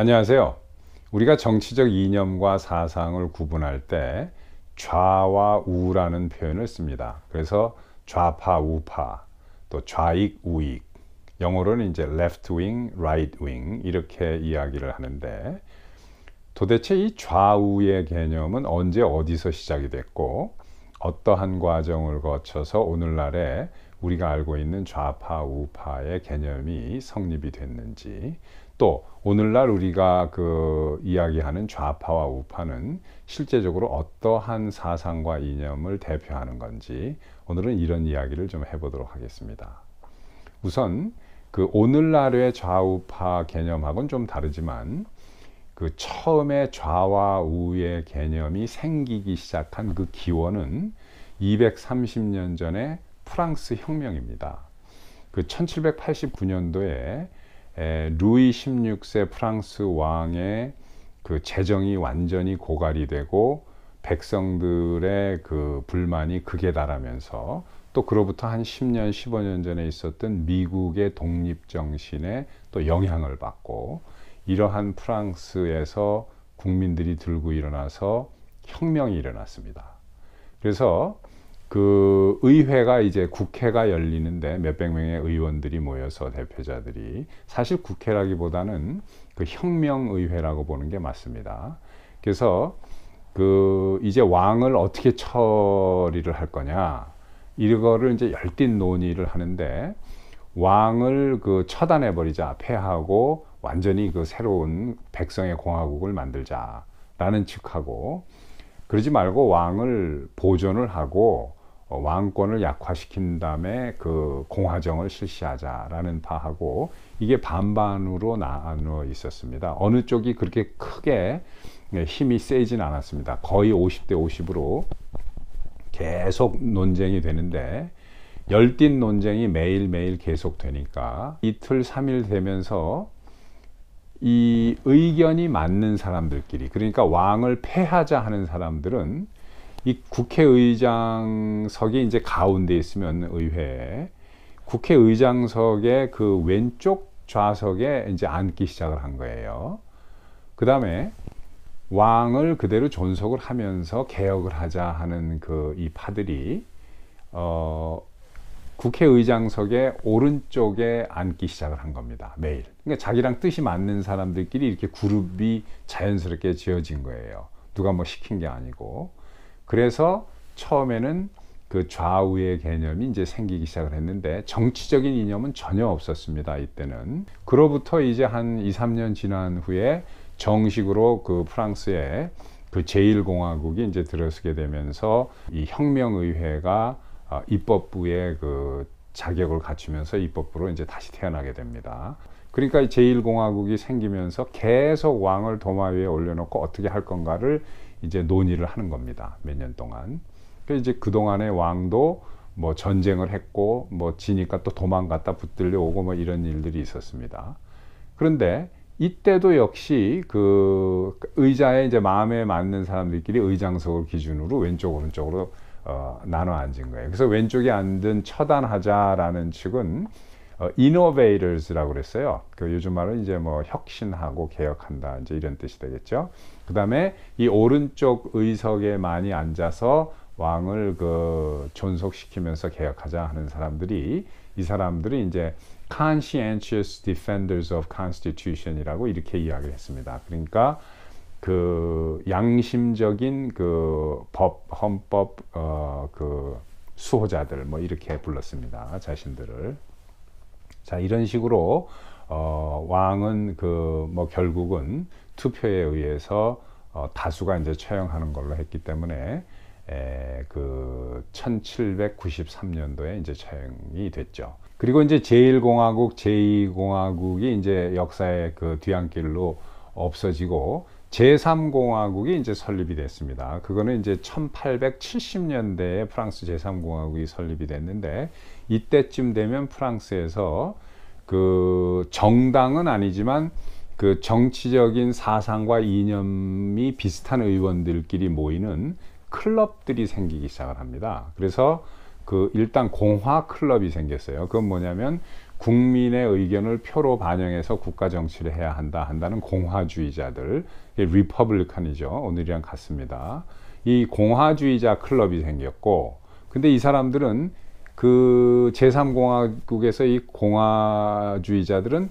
안녕하세요. 우리가 정치적 이념과 사상을 구분할 때 좌와 우라는 표현을 씁니다. 그래서 좌파, 우파, 또 좌익, 우익. 영어로는 이제 left wing, right wing 이렇게 이야기를 하는데 도대체 이 좌우의 개념은 언제 어디서 시작이 됐고 어떠한 과정을 거쳐서 오늘날에 우리가 알고 있는 좌파 우파의 개념이 성립이 됐는지 또 오늘날 우리가 그 이야기하는 좌파와 우파는 실제적으로 어떠한 사상과 이념을 대표하는 건지 오늘은 이런 이야기를 좀 해보도록 하겠습니다. 우선 그 오늘날의 좌우파 개념하고는 좀 다르지만 그 처음에 좌와 우의 개념이 생기기 시작한 그 기원은 230년 전의 프랑스 혁명입니다. 그 1789년도에 루이 16세 프랑스 왕의 그 재정이 완전히 고갈이 되고 백성들의 그 불만이 극에 달하면서 또 그로부터 한 10년, 15년 전에 있었던 미국의 독립 정신에 또 영향을 받고 이러한 프랑스에서 국민들이 들고 일어나서 혁명이 일어났습니다. 그래서 그 의회가 이제 국회가 열리는데 몇백 명의 의원들이 모여서 대표자들이 사실 국회라기보다는 그 혁명의회라고 보는 게 맞습니다. 그래서 그 이제 왕을 어떻게 처리를 할 거냐 이거를 이제 열띤 논의를 하는데 왕을 그 처단해 버리자 폐하고 완전히 그 새로운 백성의 공화국을 만들자라는 측하고 그러지 말고 왕을 보존을 하고 어, 왕권을 약화시킨 다음에 그 공화정을 실시하자라는 바하고 이게 반반으로 나누어 있었습니다. 어느 쪽이 그렇게 크게 힘이 세진 않았습니다. 거의 50대 50으로 계속 논쟁이 되는데 열띤 논쟁이 매일매일 계속되니까 이틀 3일 되면서 이 의견이 맞는 사람들끼리 그러니까 왕을 패하자 하는 사람들은 이 국회의장석이 이제 가운데 있으면 의회 국회의장석의 그 왼쪽 좌석에 이제 앉기 시작을 한 거예요. 그 다음에 왕을 그대로 존속을 하면서 개혁을 하자 하는 그 이 파들이 어, 국회의장석의 오른쪽에 앉기 시작을 한 겁니다. 매일. 그러니까 자기랑 뜻이 맞는 사람들끼리 이렇게 그룹이 자연스럽게 지어진 거예요. 누가 뭐 시킨 게 아니고. 그래서 처음에는 그 좌우의 개념이 이제 생기기 시작을 했는데 정치적인 이념은 전혀 없었습니다. 이때는 그로부터 이제 한 2, 3년 지난 후에 정식으로 그 프랑스에 그 제1공화국이 이제 들어서게 되면서 이 혁명의회가 어, 입법부의 그 자격을 갖추면서 입법부로 이제 다시 태어나게 됩니다. 그러니까 제1공화국이 생기면서 계속 왕을 도마 위에 올려놓고 어떻게 할 건가를 이제 논의를 하는 겁니다. 몇 년 동안. 그 이제 그 동안의 왕도 뭐 전쟁을 했고 뭐 지니까 또 도망갔다 붙들려 오고 뭐 이런 일들이 있었습니다. 그런데 이때도 역시 그 의자에 이제 마음에 맞는 사람들끼리 의장석을 기준으로 왼쪽 오른쪽으로 어, 나눠 앉은 거예요. 그래서 왼쪽에 앉은 처단하자라는 측은 어, innovators라고 그랬어요. 그 요즘 말은 이제 뭐 혁신하고 개혁한다 이제 이런 뜻이 되겠죠. 그 다음에 이 오른쪽 의석에 많이 앉아서 왕을 그 존속시키면서 개혁하자 하는 사람들이 이 사람들이 이제 conscientious defenders of constitution이라고 이렇게 이야기를 했습니다. 그러니까 그 양심적인 그 법 헌법 어그 수호자들 뭐 이렇게 불렀습니다. 자신들을 자 이런 식으로 어 왕은 그 뭐 결국은 투표에 의해서 어, 다수가 이제 채용하는 걸로 했기 때문에 에, 그 1793년도에 이제 채용이 됐죠. 그리고 이제 제1공화국, 제2공화국이 이제 역사의 그 뒤안길로 없어지고 제3공화국이 이제 설립이 됐습니다. 그거는 이제 1870년대에 프랑스 제3공화국이 설립이 됐는데 이때쯤 되면 프랑스에서 그 정당은 아니지만 그 정치적인 사상과 이념이 비슷한 의원들끼리 모이는 클럽들이 생기기 시작을 합니다. 그래서 그 일단 공화 클럽이 생겼어요. 그건 뭐냐면 국민의 의견을 표로 반영해서 국가 정치를 해야 한다 한다는 공화주의자들, 리퍼블리칸이죠. 오늘이랑 같습니다. 이 공화주의자 클럽이 생겼고, 근데 이 사람들은 그 제3공화국에서 이 공화주의자들은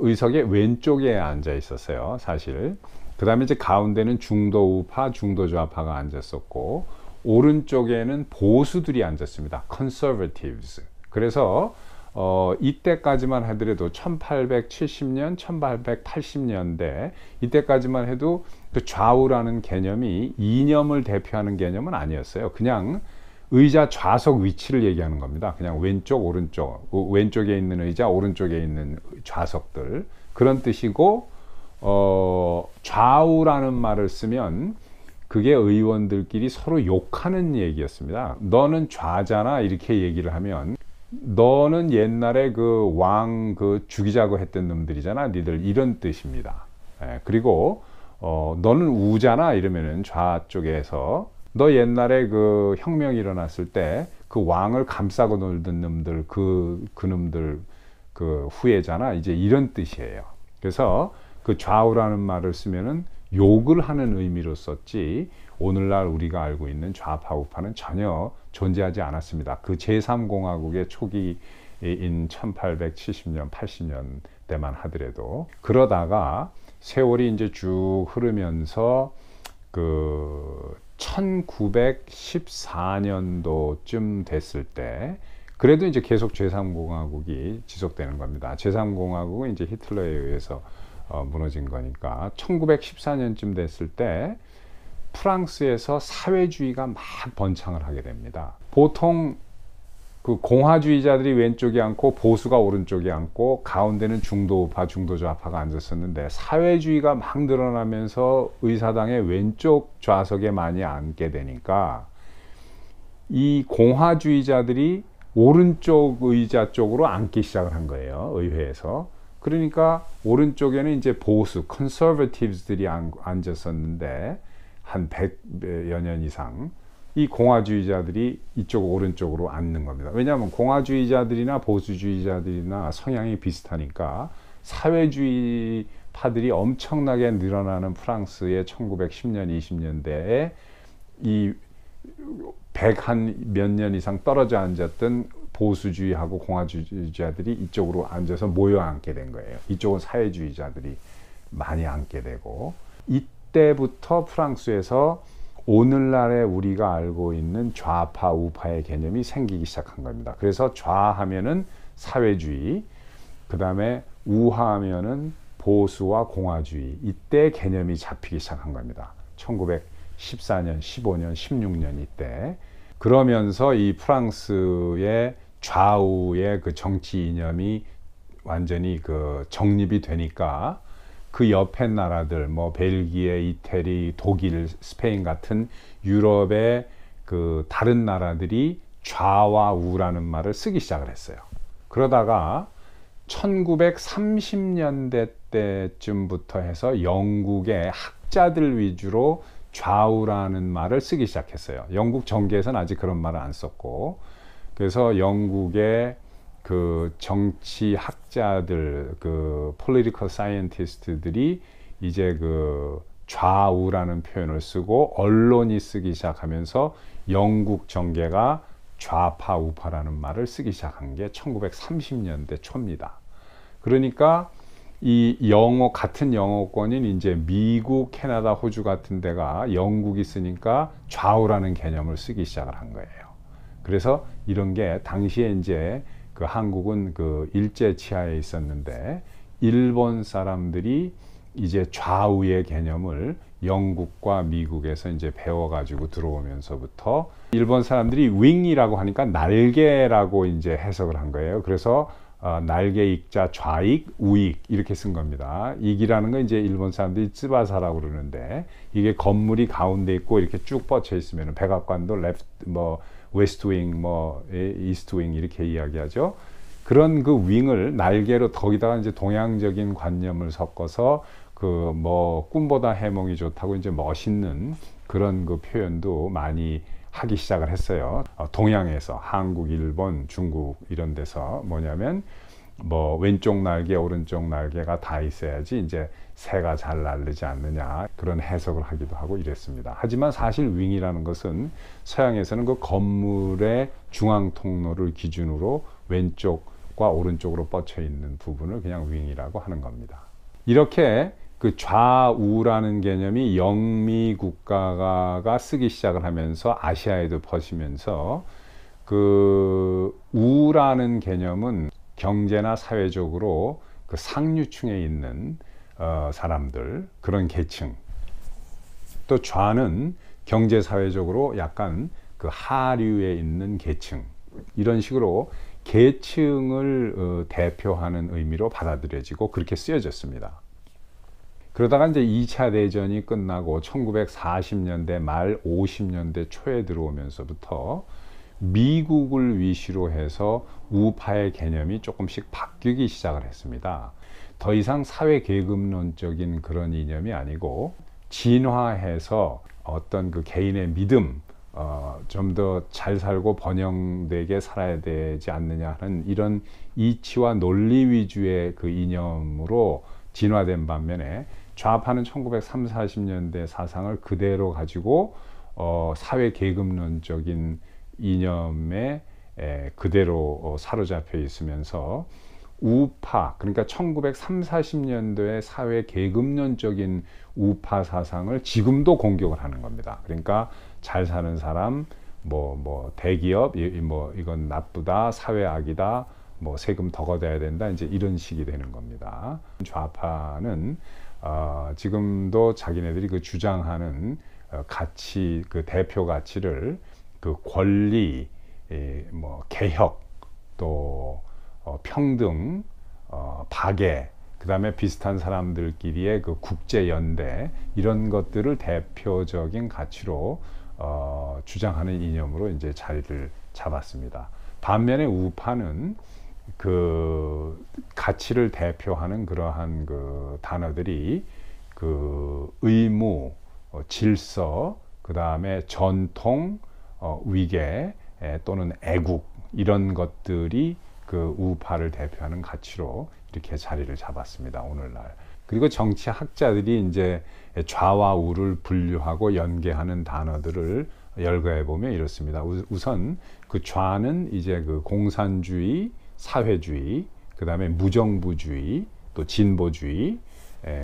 의석의 왼쪽에 앉아 있었어요. 사실. 그 다음에 이제 가운데는 중도 우파, 중도 좌파가 앉았었고, 오른쪽에는 보수들이 앉았습니다. conservatives. 그래서, 어, 이때까지만 하더라도 1870년, 1880년대, 이때까지만 해도 그 좌우라는 개념이 이념을 대표하는 개념은 아니었어요. 그냥 의자 좌석 위치를 얘기하는 겁니다. 그냥 왼쪽, 오른쪽, 왼쪽에 있는 의자, 오른쪽에 있는 좌석들. 그런 뜻이고, 어, 좌우라는 말을 쓰면 그게 의원들끼리 서로 욕하는 얘기였습니다. 너는 좌잖아. 이렇게 얘기를 하면 너는 옛날에 그 왕그 그 죽이자고 했던 놈들이잖아. 니들 이런 뜻입니다. 예, 그리고 어, 너는 우잖아. 이러면은 좌쪽에서 너 옛날에 그 혁명이 일어났을 때 그 왕을 감싸고 놀던 놈들 그, 그 놈들 그 후예잖아. 이제 이런 뜻이에요. 그래서 그 좌우라는 말을 쓰면은 욕을 하는 의미로 썼지 오늘날 우리가 알고 있는 좌파 우파는 전혀 존재하지 않았습니다. 그 제3공화국의 초기인 1870년, 80년대만 하더라도 그러다가 세월이 이제 쭉 흐르면서 그 1914년도쯤 됐을 때 그래도 이제 계속 제3공화국이 지속되는 겁니다. 제3공화국은 이제 히틀러에 의해서 어, 무너진 거니까 1914년쯤 됐을 때 프랑스에서 사회주의가 막 번창을 하게 됩니다. 보통 그 공화주의자들이 왼쪽에 앉고 보수가 오른쪽에 앉고 가운데는 중도우파 중도좌파가 앉았었는데 사회주의가 막 늘어나면서 의사당의 왼쪽 좌석에 많이 앉게 되니까 이 공화주의자들이 오른쪽 의자 쪽으로 앉기 시작을 한 거예요 의회에서 그러니까 오른쪽에는 이제 보수 컨서버티브들이 앉았었는데 한 100여 년 이상 이 공화주의자들이 이쪽 오른쪽으로 앉는 겁니다. 왜냐하면 공화주의자들이나 보수주의자들이나 성향이 비슷하니까 사회주의 파들이 엄청나게 늘어나는 프랑스의 1910년, 20년대에 이1한몇 년 이상 떨어져 앉았던 보수주의하고 공화주의자들이 이쪽으로 앉아서 모여 앉게 된 거예요. 이쪽은 사회주의자들이 많이 앉게 되고 이때부터 프랑스에서 오늘날에 우리가 알고 있는 좌파 우파의 개념이 생기기 시작한 겁니다. 그래서 좌하면은 사회주의, 그 다음에 우하면은 보수와 공화주의 이때 개념이 잡히기 시작한 겁니다. 1914년, 15년, 16년 이때 그러면서 이 프랑스의 좌우의 그 정치 이념이 완전히 그 정립이 되니까 그 옆에 나라들 뭐 벨기에, 이태리, 독일, 스페인 같은 유럽의 그 다른 나라들이 좌와 우라는 말을 쓰기 시작을 했어요. 그러다가 1930년대 때쯤부터 해서 영국의 학자들 위주로 좌우라는 말을 쓰기 시작했어요. 영국 정계에서는 아직 그런 말을 안 썼고 그래서 영국의 그 정치학자들 그 political scientist들이 이제 그 좌우라는 표현을 쓰고 언론이 쓰기 시작하면서 영국 정계가 좌파 우파라는 말을 쓰기 시작한 게 1930년대 초입니다. 그러니까 이 영어 같은 영어권인 이제 미국, 캐나다, 호주 같은 데가 영국이 쓰니까 좌우라는 개념을 쓰기 시작을 한 거예요. 그래서 이런 게 당시에 이제 그 한국은 그 일제 치하에 있었는데 일본 사람들이 이제 좌우의 개념을 영국과 미국에서 이제 배워가지고 들어오면서부터 일본 사람들이 윙이라고 하니까 날개라고 이제 해석을 한 거예요. 그래서 어, 날개 익자 좌익 우익 이렇게 쓴 겁니다. 익이라는 건 이제 일본 사람들이 쯔바사라고 그러는데 이게 건물이 가운데 있고 이렇게 쭉 뻗쳐 있으면 백악관도 랩뭐 웨스트윙, 뭐 이스트윙 이렇게 이야기하죠. 그런 그 윙을 날개로 거기다가 이제 동양적인 관념을 섞어서 그 뭐 꿈보다 해몽이 좋다고 이제 멋있는 그런 그 표현도 많이 하기 시작을 했어요. 어, 동양에서 한국, 일본, 중국 이런 데서 뭐냐면 뭐 왼쪽 날개 오른쪽 날개가 다 있어야지 이제 새가 잘 날리지 않느냐 그런 해석을 하기도 하고 이랬습니다. 하지만 사실 윙이라는 것은 서양에서는 그 건물의 중앙 통로를 기준으로 왼쪽과 오른쪽으로 뻗쳐 있는 부분을 그냥 윙이라고 하는 겁니다. 이렇게 그 좌우라는 개념이 영미 국가가 쓰기 시작을 하면서 아시아에도 퍼지면서 그 우라는 개념은 경제나 사회적으로 그 상류층에 있는 어, 사람들 그런 계층 또 좌는 경제 사회적으로 약간 그 하류에 있는 계층 이런 식으로 계층을 어, 대표하는 의미로 받아들여지고 그렇게 쓰여졌습니다. 그러다가 이제 2차 대전이 끝나고 1940년대 말 50년대 초에 들어오면서부터 미국을 위시로 해서 우파의 개념이 조금씩 바뀌기 시작을 했습니다. 더 이상 사회계급론적인 그런 이념이 아니고 진화해서 어떤 그 개인의 믿음, 어, 좀 더 잘 살고 번영되게 살아야 되지 않느냐 하는 이런 이치와 논리 위주의 그 이념으로 진화된 반면에 좌파는 1930, 40년대 사상을 그대로 가지고 어, 사회계급론적인 이념에 그대로 어, 사로잡혀 있으면서 우파 그러니까 1930, 40년도의 사회 계급론적인 우파 사상을 지금도 공격을 하는 겁니다. 그러니까 잘 사는 사람, 뭐뭐 뭐 대기업, 뭐 이건 나쁘다, 사회악이다, 뭐 세금 더 걷어야 된다, 이제 이런 식이 되는 겁니다. 좌파는 어, 지금도 자기네들이 그 주장하는 어, 가치, 그 대표 가치를 그 권리, 뭐 개혁, 또 어, 평등, 어, 박애, 그 다음에 비슷한 사람들끼리의 그 국제연대 이런 것들을 대표적인 가치로 어, 주장하는 이념으로 이제 자리를 잡았습니다. 반면에 우파는 그 가치를 대표하는 그러한 그 단어들이 그 의무, 질서, 그 다음에 전통, 어, 위계 또는 애국 이런 것들이 그 우파를 대표하는 가치로 이렇게 자리를 잡았습니다. 오늘날. 그리고 정치학자들이 이제 좌와 우를 분류하고 연계하는 단어들을 열거해 보면 이렇습니다. 우선 그 좌는 이제 그 공산주의, 사회주의, 그 다음에 무정부주의, 또 진보주의,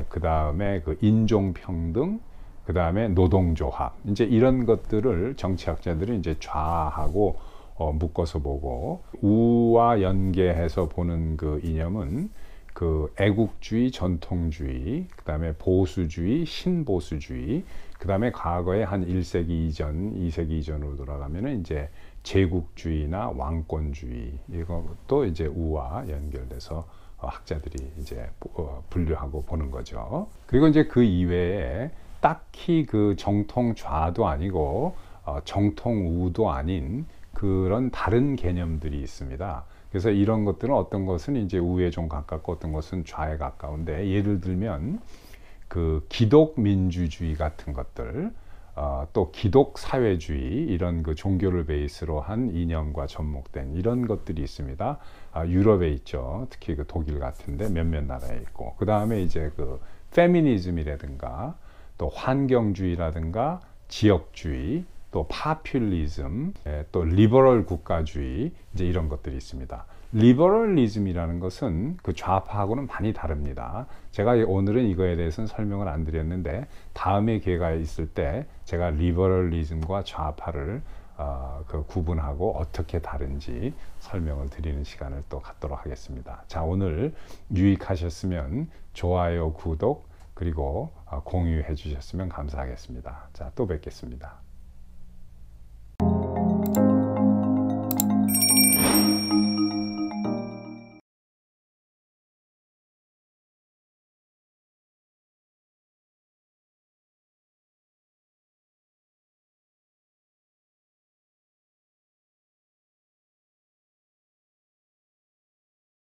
그 다음에 그 인종평등, 그 다음에 노동조합 이제 이런 것들을 정치학자들이 이제 좌하고 어, 묶어서 보고 우와 연계해서 보는 그 이념은 그 애국주의, 전통주의, 그 다음에 보수주의, 신보수주의, 그 다음에 과거에 한 1세기 이전, 2세기 이전으로 돌아가면은 이제 제국주의나 왕권주의 이것도 이제 우와 연결돼서 어, 학자들이 이제 어, 분류하고 보는 거죠. 그리고 이제 그 이외에 딱히 그 정통 좌도 아니고 어, 정통 우도 아닌 그런 다른 개념들이 있습니다. 그래서 이런 것들은 어떤 것은 이제 우에 좀 가깝고 어떤 것은 좌에 가까운데 예를 들면 그 기독 민주주의 같은 것들 어, 또 기독 사회주의 이런 그 종교를 베이스로 한 이념과 접목된 이런 것들이 있습니다. 아, 유럽에 있죠. 특히 그 독일 같은데 몇몇 나라에 있고 그 다음에 이제 그 페미니즘이라든가 또 환경주의라든가 지역주의, 또 파퓰리즘, 예, 또 리버럴 국가주의 이제 이런 것들이 있습니다. 리버럴리즘이라는 것은 그 좌파하고는 많이 다릅니다. 제가 오늘은 이거에 대해서는 설명을 안 드렸는데 다음에 기회가 있을 때 제가 리버럴리즘과 좌파를 어, 그 구분하고 어떻게 다른지 설명을 드리는 시간을 또 갖도록 하겠습니다. 자 오늘 유익하셨으면 좋아요, 구독, 그리고 아, 공유해 주셨으면 감사하겠습니다. 자, 또 뵙겠습니다.